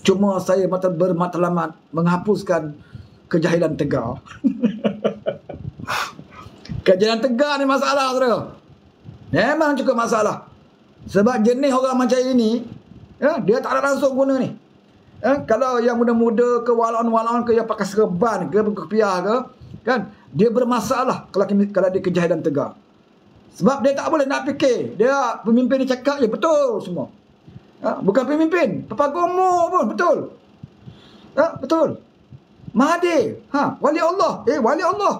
Cuma saya mata bermatlamat menghapuskan kejahilan tegar. kejahilan tegar ni masalah saudara. Memang cukup masalah. Sebab jenis orang macam ini, ya, dia tak ada langsung guna ni. Ya, kalau yang muda-muda ke walaun-walaun ke yang pakai serban ke kepiah ke, kan, dia bermasalah kalau, kalau dia kejahilan tegar. Sebab dia tak boleh nak fikir. Dia pemimpin dia cakap je betul semua. Ha? Bukan pemimpin. Papa Gomo pun. Betul. Ha? Betul. Mahathir. Ha? Wali Allah. Eh, wali Allah.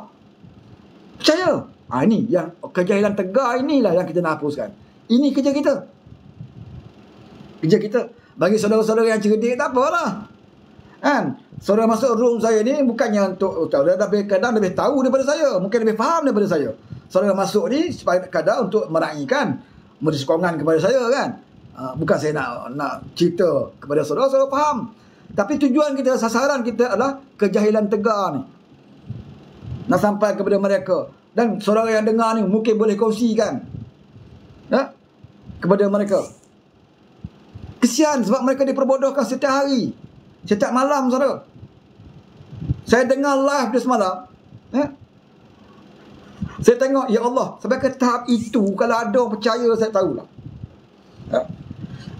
Percaya. Ha, ini yang kerja hilang tegar inilah yang kita nak hapuskan. Ini kerja kita. Kerja kita. Bagi saudara-saudara yang cerdik, tak apalah. Kan? Saudara masuk room saya ni bukannya untuk saudara oh, lebih kadang lebih tahu daripada saya. Mungkin lebih faham daripada saya. Saudara masuk ni supaya kadang untuk meraihkan. Meri kepada saya kan. Ah, bukan saya nak nak cerita kepada saudara-saudara faham. Tapi tujuan kita, sasaran kita adalah kejahilan tegar ni. Nak sampai kepada mereka. Dan saudara yang dengar ni mungkin boleh kongsikan. Ya? Kepada mereka. Kesian sebab mereka diperbodohkan setiap hari. Setiap malam saudara. Saya dengar live dia semalam. Ya? Saya tengok, Ya Allah, sampai ke tahap itu, kalau ada percaya, saya tahulah. Ya?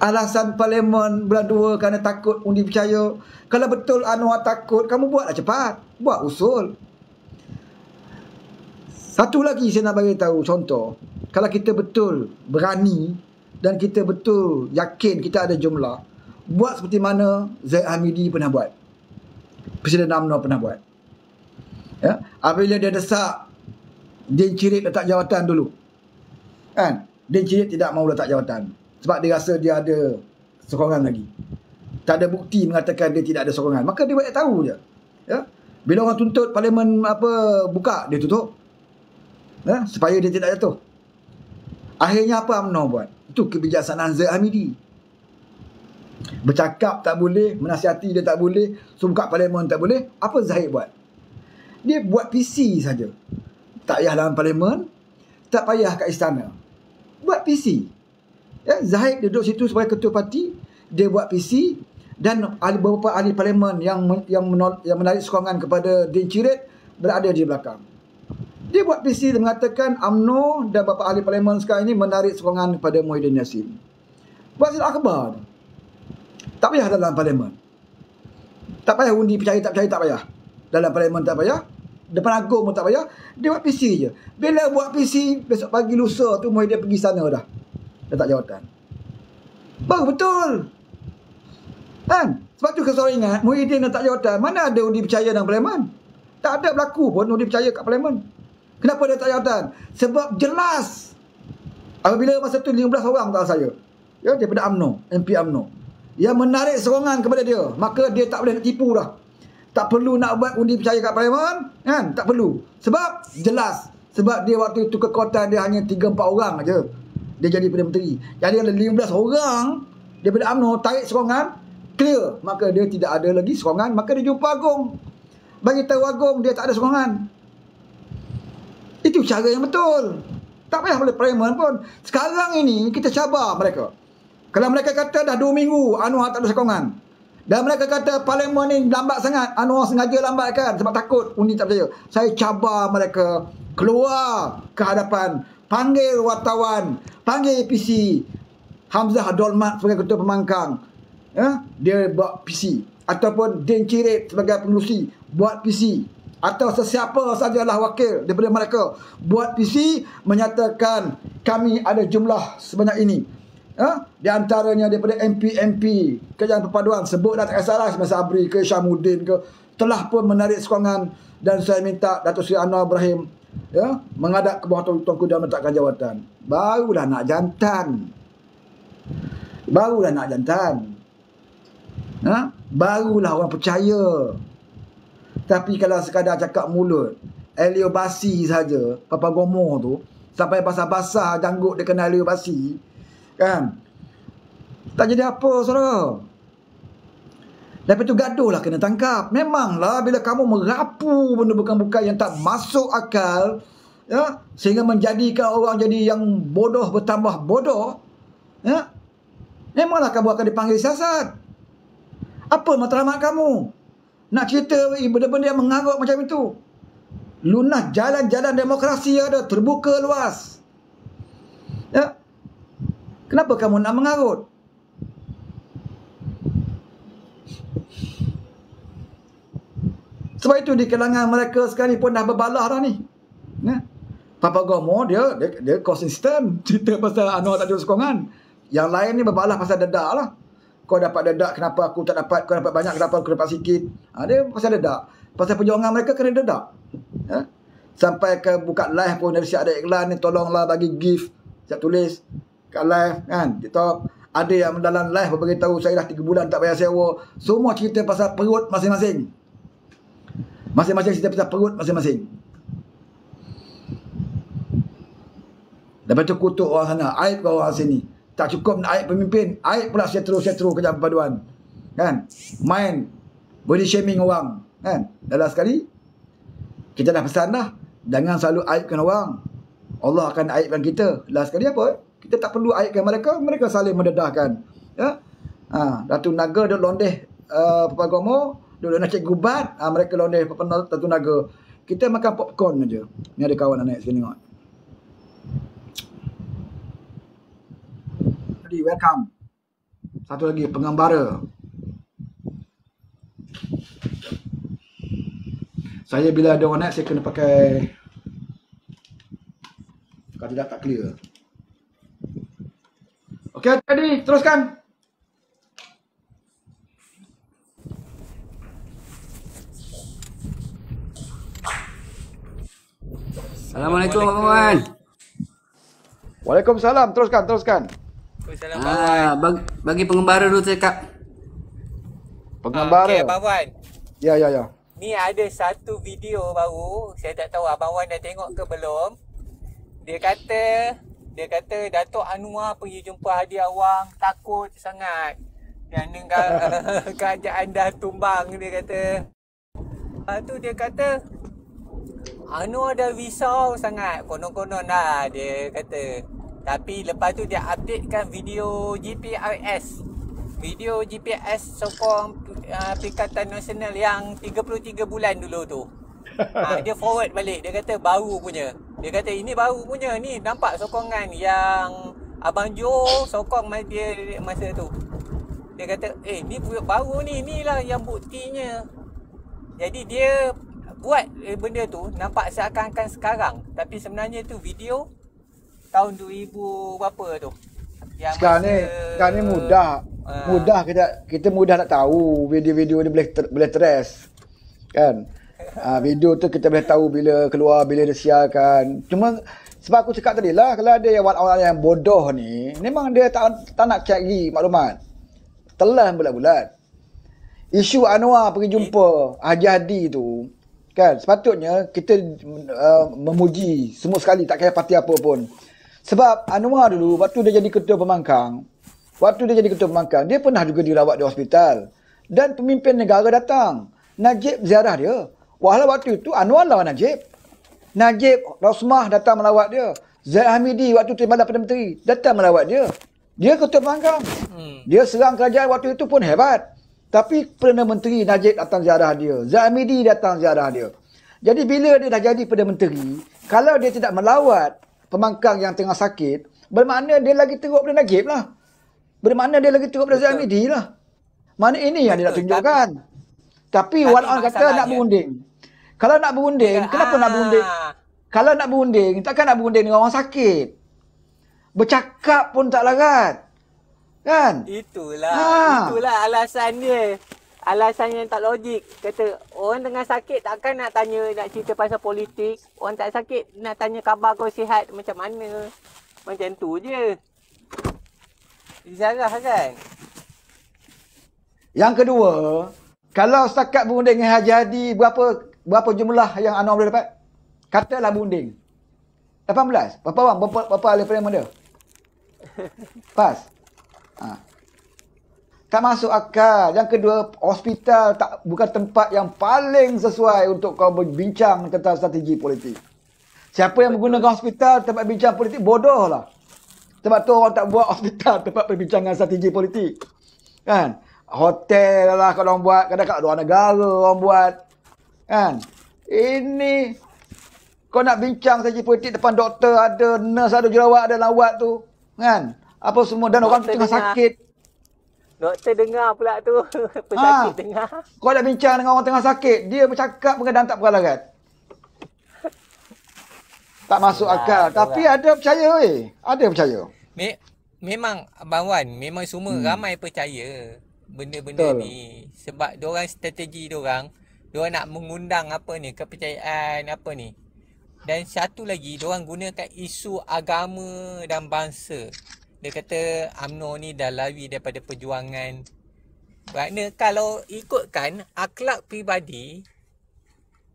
alasan parlimen bulan 2 kerana takut undi percaya. Kalau betul Anwar takut, kamu buatlah cepat. Buat usul. Satu lagi saya nak bagi tahu contoh. Kalau kita betul berani dan kita betul yakin kita ada jumlah, buat seperti mana Zaid Hamidi pernah buat. Presiden UMNO pernah buat. Ya, apabila dia desak dia cirit letak jawatan dulu. Kan? Dia cirit tidak mahu letak jawatan sebab dia rasa dia ada sokongan lagi. Tak ada bukti mengatakan dia tidak ada sokongan. Maka dia banyak tahu je. Ya? Bila orang tuntut parlimen apa buka, dia tutup. Ya? Supaya dia tidak jatuh. Akhirnya apa UMNO buat? Itu kebijaksanaan Zaid Hamidi. Bercakap tak boleh, menasihati dia tak boleh, buka parlimen tak boleh. Apa Zahid buat? Dia buat PC saja. Tak payah dalam parlimen, tak payah kat istana. Buat PC. Ya, Zahid duduk situ sebagai ketua parti, dia buat PC dan ahli, beberapa ahli parlimen yang yang, menol, yang menarik sokongan kepada Din Cirit berada di belakang. Dia buat PC dan mengatakan Amno dan beberapa ahli parlimen sekarang ini menarik sokongan kepada Muhyiddin Yassin. Wazir Akbar. Tak payah dalam parlimen. Tak payah undi percaya tak percaya tak payah. Dalam parlimen tak payah. Depan agung pun tak payah. Dia buat PC je. Bila buat PC, besok pagi lusa tu Muhyiddin pergi sana dah letak jawatan. Baru betul. Kan? Sebab tu kalau ingat, Muhyiddin letak jawatan, mana ada undi percaya dalam parlimen? Tak ada berlaku pun undi percaya kat parlimen. Kenapa dia letak jawatan? Sebab jelas. Apabila masa tu 15 orang tak saya. Ya, daripada UMNO, MP UMNO. Yang menarik serongan kepada dia, maka dia tak boleh nak tipu dah. Tak perlu nak buat undi percaya kat parlimen, kan? Tak perlu. Sebab jelas. Sebab dia waktu itu kekuatan dia hanya 3-4 orang aja dia jadi Perdana Menteri. Jadi ada 15 orang daripada UMNO tarik serongan, clear. Maka dia tidak ada lagi serongan, maka dia jumpa Agong. Bagi tahu Agong, dia tak ada serongan. Itu cara yang betul. Tak payah boleh preman pun. Sekarang ini, kita cabar mereka. Kalau mereka kata dah 2 minggu Anwar tak ada sokongan. Dan mereka kata parlimen ni lambat sangat. Anwar sengaja lambatkan sebab takut undi tak percaya. Saya cabar mereka keluar ke hadapan panggil wartawan, panggil PC, Hamzah Dolmat sebagai ketua pemangkang. Ya, dia buat PC. Ataupun Din Cirit sebagai pengurusi buat PC. Atau sesiapa sajalah wakil daripada mereka buat PC menyatakan kami ada jumlah sebanyak ini. Ya, di antaranya daripada MP-MP Kerajaan Perpaduan sebut sebutlah tak salah semasa Abri ke Syamuddin ke telah pun menarik sokongan dan saya minta Datuk Seri Anwar Ibrahim ya mengadap ke bawah tongku dan meletakkan jawatan barulah nak jantan barulah nak jantan ha barulah orang percaya tapi kalau sekadar cakap mulut eliobasi saja papa gomoh tu sampai basah-basah janggut dia kena eliobasi kan tak jadi apa saudara Lepas tu gaduh lah kena tangkap. Memanglah bila kamu merapu benda bukan-bukan yang tak masuk akal. Ya, sehingga menjadikan orang jadi yang bodoh bertambah bodoh. Ya, memanglah kamu akan dipanggil siasat. Apa matlamat kamu? Nak cerita benda-benda yang mengarut macam itu. Lunas jalan-jalan demokrasi ada. Terbuka luas. Ya. Kenapa kamu nak mengarut? Sebab itu di kalangan mereka sekarang ni pun dah berbalah dah ni. Ya. Papa Gomo dia dia, dia konsisten cerita pasal Anwar tak ada sokongan. Yang lain ni berbalah pasal dedak lah. Kau dapat dedak kenapa aku tak dapat? Kau dapat banyak kenapa aku dapat sikit? Ha, dia pasal dedak. Pasal perjuangan mereka kena dedak. Ya. Sampai ke buka live pun dari siap ada iklan ni tolonglah bagi gift. Siap tulis kat live kan. TikTok. Ada yang dalam live beritahu saya dah 3 bulan tak bayar sewa. Semua cerita pasal perut masing-masing. Masing-masing cerita pasal perut masing-masing. Lepas tu kutuk orang sana. Aib kau orang sini. Tak cukup nak aib pemimpin. Aib pula seteru-seteru kerja perpaduan. Kan? Main. Body shaming orang. Kan? Dalam sekali. Kita dah pesan dah. Jangan selalu aibkan orang. Allah akan aibkan kita. Dalam sekali apa? Kita tak perlu aibkan mereka. Mereka saling mendedahkan. Ya? Ha, Datuk Naga dia londeh uh, eh, Papagomo. Papagomo. Dulu nak cikgu bat, ha, ah, mereka londeh pernah tatu naga. Kita makan popcorn aja. Ni ada kawan anak sini tengok. Jadi welcome. Satu lagi pengembara. Saya bila ada orang naik, saya kena pakai kalau tidak tak clear. Okey, jadi teruskan. Assalamualaikum Pak Maman. Waalaikumsalam. Teruskan, teruskan. Waalaikumsalam ah, Pak Bagi pengembara dulu Kak. Pengembara. Ah, okay, Pak Wan. Ya, ya, ya. Ni ada satu video baru. Saya tak tahu Abang Wan dah tengok ke belum. Dia kata, dia kata Datuk Anwar pergi jumpa Hadi Awang. Takut sangat. Dan dengan kerajaan dah tumbang dia kata. Lepas tu dia kata, Anwar ada risau sangat Konon-konon lah dia kata Tapi lepas tu dia updatekan video GPRS Video GPS sokong uh, Perikatan Nasional yang 33 bulan dulu tu ha, Dia forward balik, dia kata baru punya Dia kata ini baru punya, ni nampak sokongan yang Abang Jo sokong dia masa tu Dia kata, eh ni baru ni, ni lah yang buktinya Jadi dia buat eh, benda tu nampak seakan-akan sekarang tapi sebenarnya tu video tahun 2000 berapa tu yang sekarang masa, ni sekarang ni mudah uh, mudah kita kita mudah nak tahu video-video ni boleh ter, boleh teres kan uh, video tu kita boleh tahu bila keluar bila dia siarkan cuma sebab aku cakap tadi lah kalau ada yang orang-orang yang bodoh ni memang dia tak, tak nak cek lagi maklumat telan bulat-bulat Isu Anwar pergi jumpa eh. Haji Hadi tu Kan? Sepatutnya kita uh, memuji semua sekali tak kira parti apa pun. Sebab Anwar dulu waktu dia jadi ketua pemangkang, waktu dia jadi ketua pemangkang, dia pernah juga dirawat di hospital. Dan pemimpin negara datang. Najib ziarah dia. Walau waktu itu Anwar lawan Najib. Najib Rosmah datang melawat dia. Zaid Hamidi waktu itu Timbalan Perdana Menteri datang melawat dia. Dia ketua pemangkang. Hmm. Dia serang kerajaan waktu itu pun hebat. Tapi Perdana Menteri Najib datang ziarah dia. Zaid Hamidi datang ziarah dia. Jadi bila dia dah jadi Perdana Menteri, kalau dia tidak melawat pemangkang yang tengah sakit, bermakna dia lagi teruk pada Najib lah. Bermakna dia lagi teruk pada Zain Midi lah. Mana ini yang dia nak tunjukkan. Tapi, Tapi Wan Wan kata nak berunding. Kalau nak berunding, Dengan, kenapa aa. nak ah. berunding? Kalau nak berunding, takkan nak berunding dengan orang sakit. Bercakap pun tak larat. Kan? Itulah. Ha. Itulah alasannya alasan yang tak logik. Kata orang tengah sakit takkan nak tanya nak cerita pasal politik. Orang tak sakit nak tanya khabar kau sihat macam mana. Macam tu je. Izarah kan? Yang kedua, kalau setakat berunding dengan Haji Hadi, berapa berapa jumlah yang anda boleh dapat? Katalah berunding. 18. Berapa orang? Berapa, berapa alih perempuan dia? Pas. Ha tak masuk akal. Yang kedua, hospital tak bukan tempat yang paling sesuai untuk kau berbincang tentang strategi politik. Siapa yang menggunakan hospital tempat bincang politik bodoh lah. Sebab tu orang tak buat hospital tempat perbincangan strategi politik. Kan? Hotel lah kalau orang buat, kadang kadang luar negara orang buat. Kan? Ini kau nak bincang strategi politik depan doktor ada, nurse ada, jurawat ada, lawat tu. Kan? Apa semua dan orang tengah sakit. Doktor dengar pula tu. Pesakit ha. Ah. dengar. Kau dah bincang dengan orang tengah sakit. Dia bercakap pengedang tak peralatan. Tak masuk ya, akal. Tapi lah. ada percaya weh. Ada percaya. Me memang Abang Wan. Memang semua hmm. ramai percaya. Benda-benda ni. Sebab diorang strategi diorang. Diorang nak mengundang apa ni. Kepercayaan apa ni. Dan satu lagi. Diorang gunakan isu agama dan bangsa dia kata UMNO ni dah lari daripada perjuangan kerana kalau ikutkan akhlak pribadi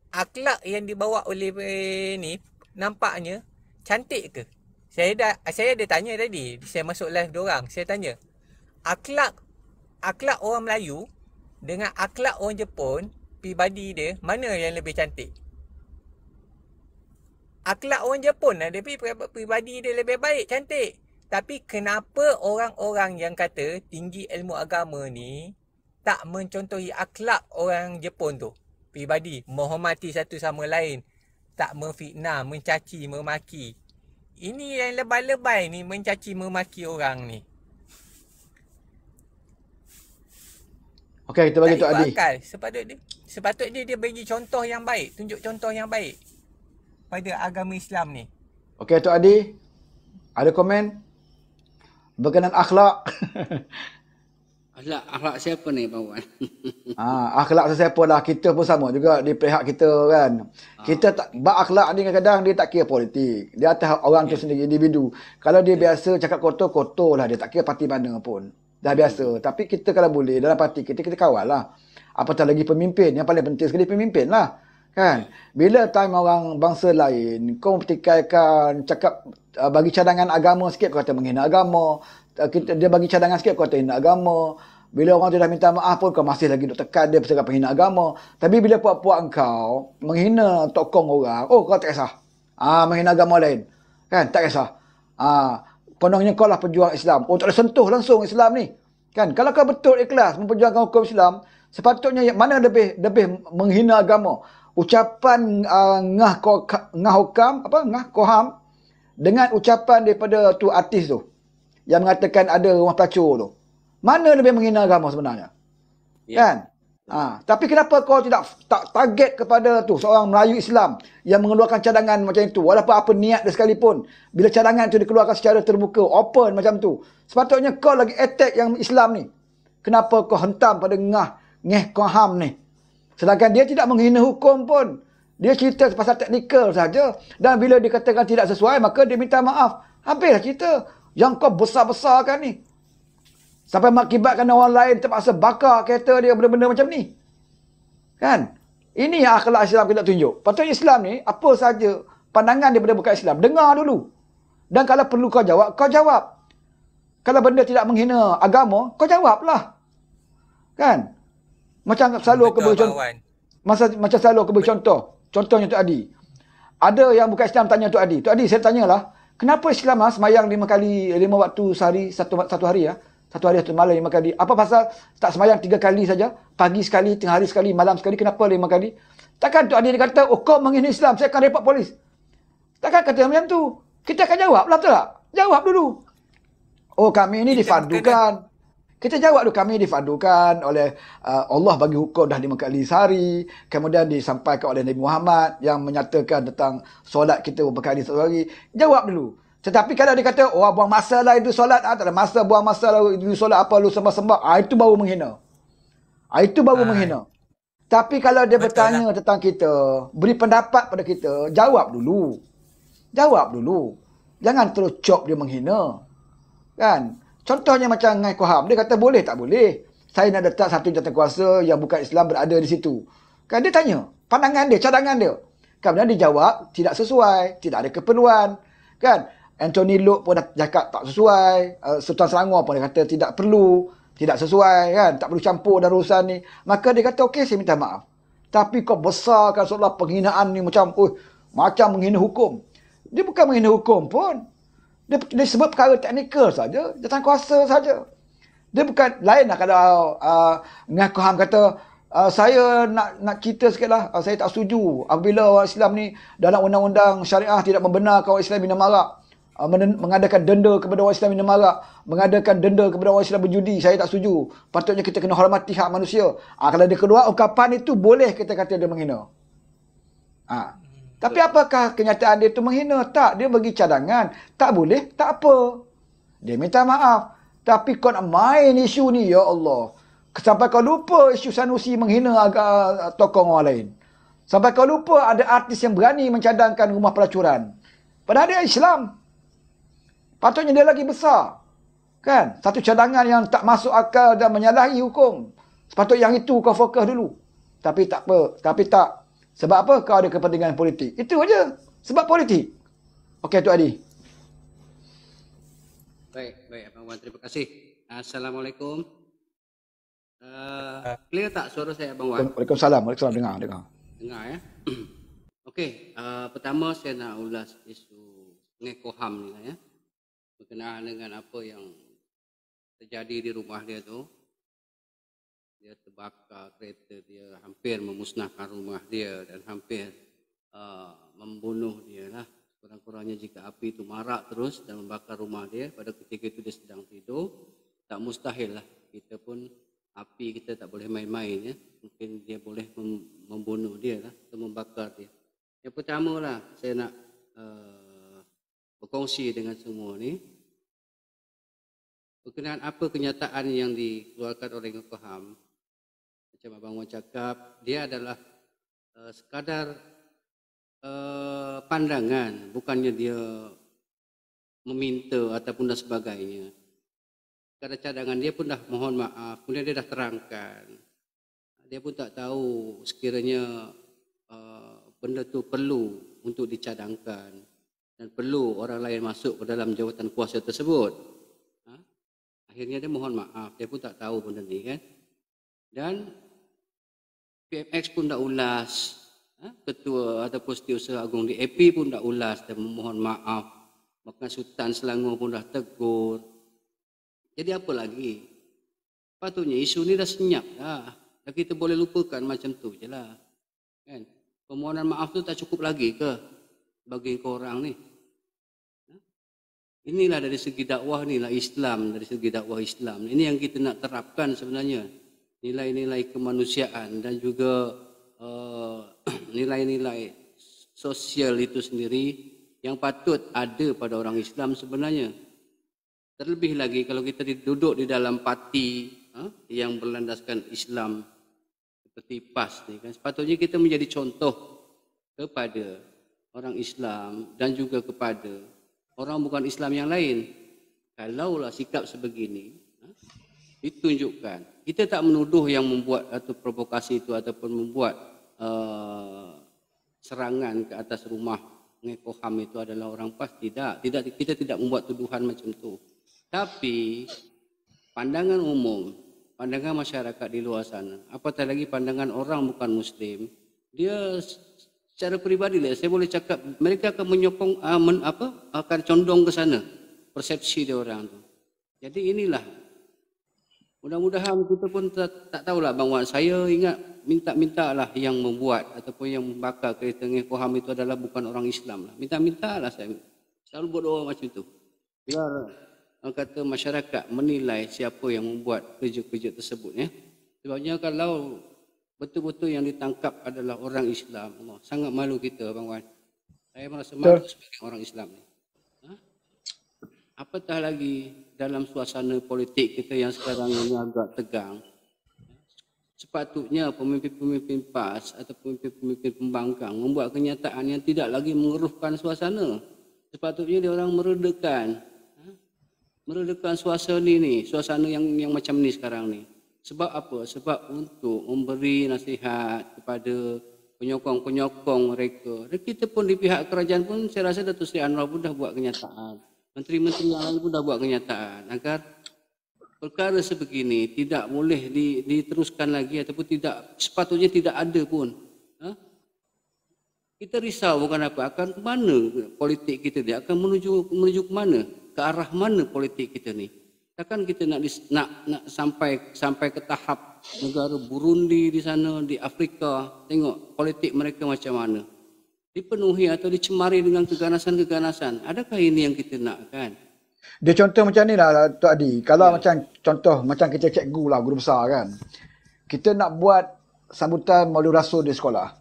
akhlak yang dibawa oleh eh, ni nampaknya cantik ke saya dah saya ada tanya tadi saya masuk live dia saya tanya akhlak akhlak orang Melayu dengan akhlak orang Jepun pribadi dia mana yang lebih cantik akhlak orang Jepun lah tapi pribadi dia lebih baik cantik tapi kenapa orang-orang yang kata tinggi ilmu agama ni tak mencontohi akhlak orang Jepun tu? Pribadi menghormati satu sama lain, tak memfitnah, mencaci, memaki. Ini yang lebay-lebay ni mencaci memaki orang ni. Okey, kita bagi Tok Adi. Akal. Sepatutnya, sepatutnya dia, bagi contoh yang baik. Tunjuk contoh yang baik. Pada agama Islam ni. Okey, Tok Adi. Ada komen? berkenaan akhlak. Akhlak, akhlak siapa ni Pak Wan? ha, akhlak sesiapa lah. Kita pun sama juga di pihak kita kan. Ha. Kita tak, bak akhlak ni kadang-kadang dia tak kira politik. Dia atas orang yeah. tu ya. sendiri, individu. Kalau dia yeah. biasa cakap kotor, kotor lah. Dia tak kira parti mana pun. Dah ya. biasa. Hmm. Tapi kita kalau boleh dalam parti kita, kita kawal lah. Apatah lagi pemimpin. Yang paling penting sekali pemimpin lah kan bila time orang bangsa lain kau pertikaikan cakap ah, bagi cadangan agama sikit kau kata menghina agama ah, kita dia bagi cadangan sikit kau kata hina agama bila orang tu dah minta maaf pun kau masih lagi duk tekan dia pasal penghina agama tapi bila puak-puak engkau menghina tokong orang oh kau tak kisah ah menghina agama lain kan tak kisah ah kononnya kau lah pejuang Islam oh tak ada sentuh langsung Islam ni kan kalau kau betul ikhlas memperjuangkan hukum Islam sepatutnya mana lebih lebih menghina agama ucapan uh, ngah ko, ngah hukam apa ngah koham dengan ucapan daripada tu artis tu yang mengatakan ada rumah pelacur tu. Mana lebih menghina agama sebenarnya? Yeah. Kan? Ha, tapi kenapa kau tidak tak target kepada tu seorang Melayu Islam yang mengeluarkan cadangan macam itu walaupun apa niat dia sekalipun bila cadangan itu dikeluarkan secara terbuka open macam tu sepatutnya kau lagi attack yang Islam ni kenapa kau hentam pada ngah ngah koham ni Sedangkan dia tidak menghina hukum pun. Dia cerita pasal teknikal saja. Dan bila dikatakan tidak sesuai, maka dia minta maaf. Habislah cerita. Yang kau besar-besarkan ni. Sampai mengakibatkan orang lain terpaksa bakar kereta dia benda-benda macam ni. Kan? Ini yang akhlak Islam kita tunjuk. Patut Islam ni, apa saja pandangan dia benda bukan Islam. Dengar dulu. Dan kalau perlu kau jawab, kau jawab. Kalau benda tidak menghina agama, kau jawablah. Kan? Macam selalu aku beri contoh. Macam selalu aku beri contoh. Contohnya Tok Adi. Ada yang bukan Islam tanya Tok Adi. Tok Adi, saya tanyalah. Kenapa Islam lah semayang lima kali, lima waktu sehari, satu, satu hari ya? Satu hari, satu malam, lima kali. Apa pasal tak semayang tiga kali saja? Pagi sekali, tengah hari sekali, malam sekali. Kenapa lima kali? Takkan Tok Adi dia kata, oh kau menghina Islam, saya akan repot polis. Takkan kata macam tu. Kita akan jawab lah tak? Jawab dulu. Oh kami ini difadukan. Kena... Kita jawab tu kami difadukan oleh uh, Allah bagi hukum dah lima kali sehari. Kemudian disampaikan oleh Nabi Muhammad yang menyatakan tentang solat kita berkali sehari. Jawab dulu. Tetapi kalau dia kata, oh buang masa lah itu solat. Ha, tak ada masa buang masa lah itu solat apa lu sembah-sembah. Ha, itu baru menghina. Ha, itu baru Hai. menghina. Tapi kalau dia Betul bertanya lah. tentang kita, beri pendapat pada kita, jawab dulu. Jawab dulu. Jangan terus cop dia menghina. Kan? Contohnya macam Ngai Koham. Dia kata boleh tak boleh. Saya nak letak satu jatuh kuasa yang bukan Islam berada di situ. Kan dia tanya. Pandangan dia, cadangan dia. Kemudian dia jawab, tidak sesuai. Tidak ada keperluan. Kan? Anthony Lok pun dah cakap tak sesuai. Uh, Sultan Selangor pun dia kata tidak perlu. Tidak sesuai kan? Tak perlu campur dan urusan ni. Maka dia kata, okey saya minta maaf. Tapi kau besarkan seolah penghinaan ni macam, oh, macam menghina hukum. Dia bukan menghina hukum pun. Dia, dia sebut perkara teknikal saja, datang kuasa saja. Dia bukan lain nak lah kalau uh, Ngaku Ham kata, uh, saya nak nak cerita sikit lah. uh, saya tak setuju. Apabila orang Islam ni dalam undang-undang syariah tidak membenarkan orang Islam minum arak, uh, men- mengadakan denda kepada orang Islam minum arak, mengadakan denda kepada orang Islam berjudi, saya tak setuju. Patutnya kita kena hormati hak manusia. Uh, kalau dia keluar ungkapan itu, boleh kita kata dia menghina. Ah. Uh. Tapi apakah kenyataan dia itu menghina? Tak, dia bagi cadangan. Tak boleh, tak apa. Dia minta maaf. Tapi kau nak main isu ni, ya Allah. Sampai kau lupa isu Sanusi menghina agak tokong orang lain. Sampai kau lupa ada artis yang berani mencadangkan rumah pelacuran. Padahal dia Islam. Patutnya dia lagi besar. Kan? Satu cadangan yang tak masuk akal dan menyalahi hukum. Sepatutnya yang itu kau fokus dulu. Tapi tak apa. Tapi tak. Sebab apa kau ada kepentingan politik? Itu aja. Sebab politik. Okey, Tuan Adi. Baik, baik Abang Wan. Terima kasih. Assalamualaikum. Uh, clear tak suara saya Abang Wan? Waalaikumsalam. Waalaikumsalam. Dengar, dengar. Dengar ya. Okey, uh, pertama saya nak ulas isu ngekoham ni lah ya. Berkenaan dengan apa yang terjadi di rumah dia tu dia terbakar kereta dia hampir memusnahkan rumah dia dan hampir uh, membunuh dia lah kurang-kurangnya jika api itu marak terus dan membakar rumah dia pada ketika itu dia sedang tidur tak mustahil lah kita pun api kita tak boleh main-main ya mungkin dia boleh mem- membunuh dia lah atau membakar dia yang pertama lah saya nak uh, berkongsi dengan semua ni berkenaan apa kenyataan yang dikeluarkan oleh Ngokoham macam abang Wan cakap dia adalah uh, sekadar uh, pandangan bukannya dia meminta ataupun dan sebagainya kadang cadangan dia pun dah mohon maaf kemudian dia dah terangkan dia pun tak tahu sekiranya uh, benda tu perlu untuk dicadangkan dan perlu orang lain masuk ke dalam jawatan kuasa tersebut ha? akhirnya dia mohon maaf dia pun tak tahu benda ni kan dan PMX pun dah ulas, ha? ketua atau ataupun setiausaha agung DAP pun dah ulas dan memohon maaf. Bahkan Sultan Selangor pun dah tegur. Jadi apa lagi? Patutnya isu ni dah senyap dah. Dan kita boleh lupakan macam tu je lah. Kan? Permohonan maaf tu tak cukup lagi ke bagi korang ni? Ha? Inilah dari segi dakwah ni lah Islam, dari segi dakwah Islam. Ini yang kita nak terapkan sebenarnya nilai-nilai kemanusiaan dan juga eh, nilai-nilai uh, sosial itu sendiri yang patut ada pada orang Islam sebenarnya. Terlebih lagi kalau kita duduk di dalam parti uh, yang berlandaskan Islam seperti PAS ni kan sepatutnya kita menjadi contoh kepada orang Islam dan juga kepada orang bukan Islam yang lain. Kalaulah sikap sebegini eh, ditunjukkan kita tak menuduh yang membuat atau provokasi itu ataupun membuat uh, serangan ke atas rumah Ngekoham itu adalah orang PAS tidak tidak kita tidak membuat tuduhan macam itu tapi pandangan umum pandangan masyarakat di luar sana apatah lagi pandangan orang bukan muslim dia secara peribadi lah saya boleh cakap mereka akan menyokong uh, men, apa akan condong ke sana persepsi dia orang tu jadi inilah Mudah-mudahan kita pun tak, tak tahulah Bang Wan. Saya ingat minta-minta lah yang membuat ataupun yang membakar kereta dengan Koham itu adalah bukan orang Islam lah. Minta-minta lah saya. Selalu buat berdoa macam itu. Biar ya. Orang kata masyarakat menilai siapa yang membuat kerja-kerja tersebut. Ya. Sebabnya kalau betul-betul yang ditangkap adalah orang Islam. Allah, sangat malu kita Bang Wan. Saya merasa malu sebagai orang Islam. Ha? Apatah lagi dalam suasana politik kita yang sekarang ini agak tegang sepatutnya pemimpin-pemimpin PAS atau pemimpin-pemimpin pembangkang membuat kenyataan yang tidak lagi mengeruhkan suasana sepatutnya dia orang meredakan ha? meredakan suasana ini suasana yang yang macam ni sekarang ni sebab apa sebab untuk memberi nasihat kepada penyokong-penyokong mereka. kita pun di pihak kerajaan pun saya rasa Datuk Seri Anwar pun dah buat kenyataan menteri-menteri yang lain pun dah buat kenyataan agar perkara sebegini tidak boleh diteruskan lagi ataupun tidak sepatutnya tidak ada pun. Ha? Kita risau bukan apa akan ke mana politik kita ni akan menuju menuju ke mana ke arah mana politik kita ni. Takkan kita nak nak nak sampai sampai ke tahap negara Burundi di sana di Afrika tengok politik mereka macam mana dipenuhi atau dicemari dengan keganasan-keganasan. Adakah ini yang kita nak kan? Dia contoh macam ni lah Tok Adi. Kalau ya. macam contoh macam kita cikgu lah guru besar kan. Kita nak buat sambutan maulid rasul di sekolah.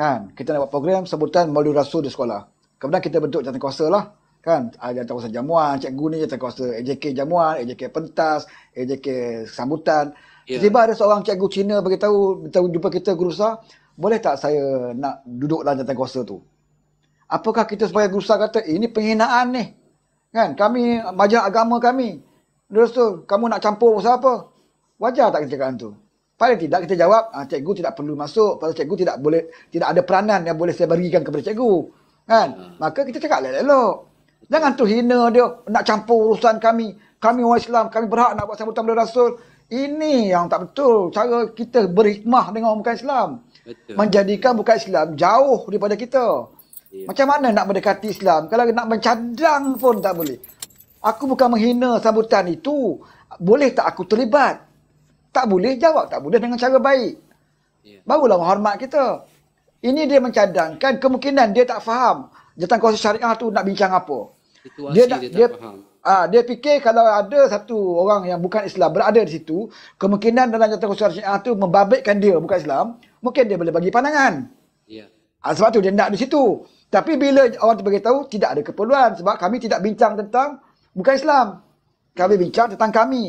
Kan? Kita nak buat program sambutan maulid rasul di sekolah. Kemudian kita bentuk jantan lah kan ada ah, tahu jamuan cikgu ni tahu kuasa AJK jamuan AJK pentas AJK sambutan yeah. tiba ada seorang cikgu Cina beritahu beritahu jumpa kita guru besar boleh tak saya nak duduk duduklah jantan kuasa tu? Apakah kita sebagai guru gusar kata, eh, ini penghinaan ni. Kan, kami majlis agama kami. Terus tu, kamu nak campur pasal apa? Wajar tak kita cakap tu? Paling tidak kita jawab, ah, cikgu tidak perlu masuk. Pasal cikgu tidak boleh tidak ada peranan yang boleh saya berikan kepada cikgu. Kan? Hmm. Maka kita cakap lelok. Jangan tu hina dia nak campur urusan kami. Kami orang Islam, kami berhak nak buat sambutan kepada Rasul. Ini yang tak betul. Cara kita berhikmah dengan orang bukan Islam. Betul. Menjadikan bukan Islam jauh daripada kita. Yeah. Macam mana nak mendekati Islam? Kalau nak mencadang pun tak boleh. Aku bukan menghina sambutan itu. Boleh tak aku terlibat? Tak boleh jawab. Tak boleh dengan cara baik. Yeah. Barulah menghormat kita. Ini dia mencadangkan kemungkinan dia tak faham. Jatuh kuasa syariah tu nak bincang apa. Situasi dia, tak dia tak dia, faham. Ah dia fikir kalau ada satu orang yang bukan Islam berada di situ, kemungkinan dalam jantung usaha syiah tu membabitkan dia bukan Islam, mungkin dia boleh bagi pandangan. Ya. Ah, sebab tu dia nak di situ. Tapi bila orang tu beritahu, tidak ada keperluan sebab kami tidak bincang tentang bukan Islam. Kami bincang tentang kami.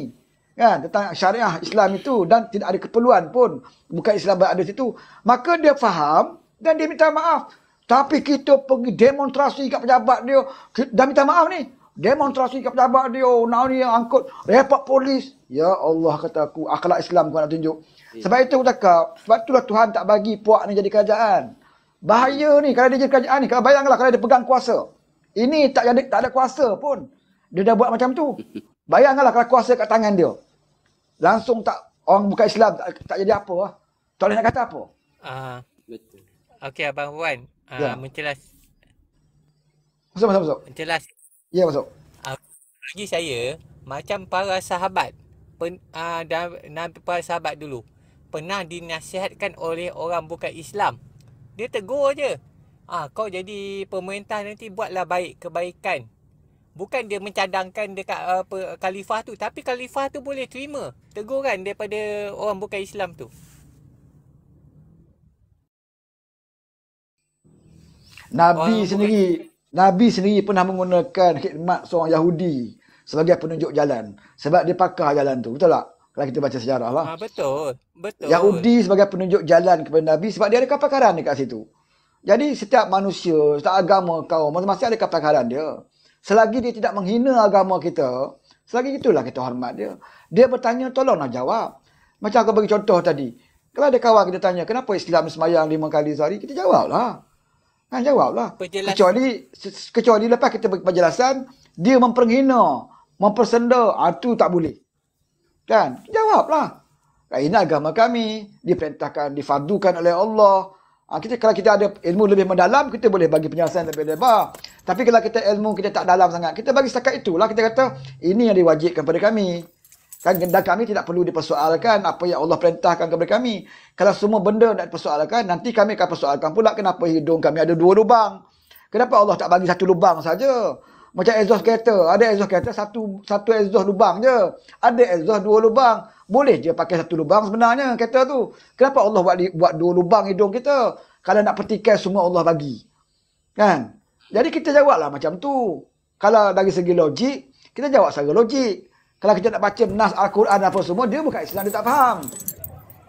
Kan? Tentang syariah Islam itu dan tidak ada keperluan pun bukan Islam berada di situ. Maka dia faham dan dia minta maaf. Tapi kita pergi demonstrasi kat pejabat dia dan minta maaf ni demonstrasi kat pejabat dia oh nak ni angkut repot polis ya Allah kata aku akhlak Islam kau nak tunjuk yeah. sebab itu aku cakap sebab itulah Tuhan tak bagi puak ni jadi kerajaan bahaya ni kalau dia jadi kerajaan ni kalau bayangkanlah kalau dia pegang kuasa ini tak jadi tak ada kuasa pun dia dah buat macam tu bayangkanlah kalau kuasa kat tangan dia langsung tak orang bukan Islam tak, tak jadi apa lah. tak boleh nak kata apa ah uh, betul okey abang Wan uh, ah, yeah. menjelas Masuk, masuk, masuk. Jelas, Ya yeah, masuk. Ah, bagi saya macam para sahabat pen, uh, ah, dan nabi para sahabat dulu pernah dinasihatkan oleh orang bukan Islam. Dia tegur aje. Ah kau jadi pemerintah nanti buatlah baik kebaikan. Bukan dia mencadangkan dekat ah, apa uh, khalifah tu tapi khalifah tu boleh terima teguran daripada orang bukan Islam tu. Nabi orang sendiri bukan... Nabi sendiri pernah menggunakan khidmat seorang Yahudi sebagai penunjuk jalan. Sebab dia pakar jalan tu. Betul tak? Kalau kita baca sejarah lah. Ha, betul. betul. Yahudi sebagai penunjuk jalan kepada Nabi sebab dia ada kepakaran dekat situ. Jadi setiap manusia, setiap agama kau, masing-masing ada kapakaran dia. Selagi dia tidak menghina agama kita, selagi itulah kita hormat dia. Dia bertanya, tolonglah jawab. Macam aku bagi contoh tadi. Kalau ada kawan kita tanya, kenapa Islam semayang lima kali sehari? Kita jawablah. Ha, jawablah. Penjelasan. Kecuali kecuali lepas kita bagi penjelasan, dia memperhina, mempersenda, ha, itu tak boleh. Kan? Jawablah. Ini lah agama kami, diperintahkan, difadukan oleh Allah. Ha, kita Kalau kita ada ilmu lebih mendalam, kita boleh bagi penjelasan lebih lebar. Tapi kalau kita ilmu kita tak dalam sangat, kita bagi setakat itulah. Kita kata, ini yang diwajibkan pada kami. Kan dan kami tidak perlu dipersoalkan apa yang Allah perintahkan kepada kami. Kalau semua benda nak dipersoalkan, nanti kami akan persoalkan pula kenapa hidung kami ada dua lubang. Kenapa Allah tak bagi satu lubang saja? Macam exhaust kereta, ada exhaust kereta satu satu exhaust lubang je. Ada exhaust dua lubang. Boleh je pakai satu lubang sebenarnya kereta tu. Kenapa Allah buat buat dua lubang hidung kita? Kalau nak pertikai semua Allah bagi. Kan? Jadi kita jawablah macam tu. Kalau dari segi logik, kita jawab secara logik. Kalau kita nak baca nas Al-Quran apa semua, dia bukan Islam, dia tak faham.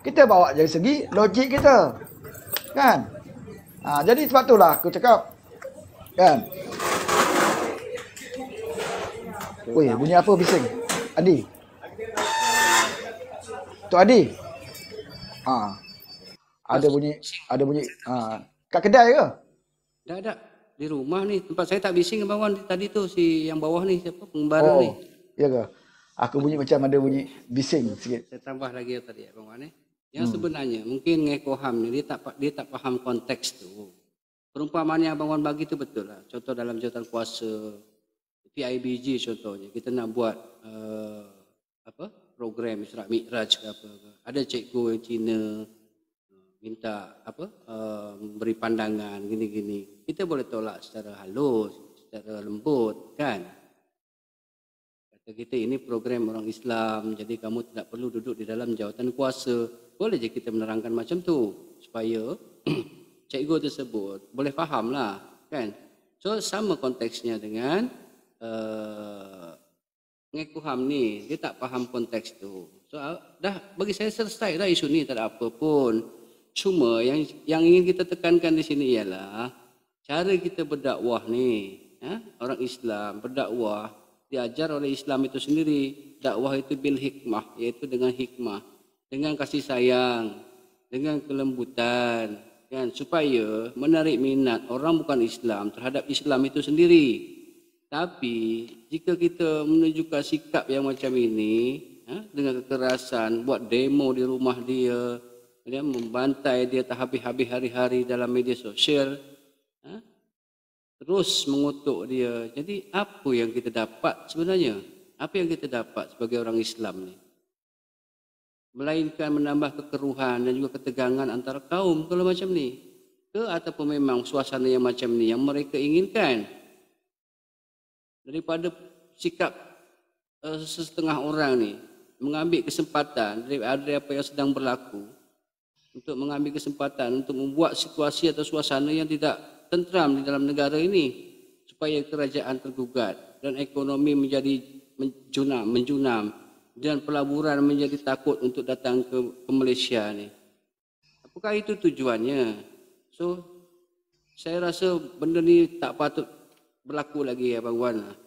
Kita bawa dari segi logik kita. Kan? Ha, jadi sebab itulah aku cakap. Kan? Wih bunyi apa bising? Adi? Tok Adi? Ha. Ada bunyi, ada bunyi. Ha. Kat kedai ke? Tak ada. Di rumah ni. Tempat saya tak bising ke bawah Tadi tu si yang bawah ni, siapa? Pengembara oh, oh, ni. Oh, ke? Aku bunyi macam ada bunyi bising sikit. Saya tambah lagi yang tadi Abang Wan. Eh. Yang hmm. sebenarnya mungkin Ngekoham ni dia tak, dia tak faham konteks tu. Perumpamaan yang Abang Wan bagi tu betul lah. Contoh dalam jawatan kuasa PIBG contohnya. Kita nak buat uh, apa program Israq Mi'raj ke apa. Ada cikgu yang Cina eh, minta apa uh, beri pandangan gini-gini. Kita boleh tolak secara halus, secara lembut kan. Kata kita ini program orang Islam, jadi kamu tidak perlu duduk di dalam jawatan kuasa. Boleh je kita menerangkan macam tu supaya cikgu tersebut boleh faham lah, kan? So sama konteksnya dengan uh, eh, ngekuham ni, dia tak faham konteks tu. So ah, dah bagi saya selesai lah isu ni tak ada apa pun. Cuma yang yang ingin kita tekankan di sini ialah cara kita berdakwah ni, ha? orang Islam berdakwah diajar oleh Islam itu sendiri dakwah itu bil hikmah yaitu dengan hikmah dengan kasih sayang dengan kelembutan kan supaya menarik minat orang bukan Islam terhadap Islam itu sendiri tapi jika kita menunjukkan sikap yang macam ini ha? dengan kekerasan buat demo di rumah dia dia membantai dia tak habis-habis hari-hari dalam media sosial ha? terus mengutuk dia. Jadi apa yang kita dapat sebenarnya? Apa yang kita dapat sebagai orang Islam ni? Melainkan menambah kekeruhan dan juga ketegangan antara kaum kalau macam ni. Ke ataupun memang suasana yang macam ni yang mereka inginkan. Daripada sikap uh, eh, setengah orang ni mengambil kesempatan daripada apa yang sedang berlaku untuk mengambil kesempatan untuk membuat situasi atau suasana yang tidak tentram di dalam negara ini supaya kerajaan tergugat dan ekonomi menjadi menjunam, menjunam dan pelaburan menjadi takut untuk datang ke, ke Malaysia ni. Apakah itu tujuannya? So, saya rasa benda ni tak patut berlaku lagi ya Bang Wan. Lah.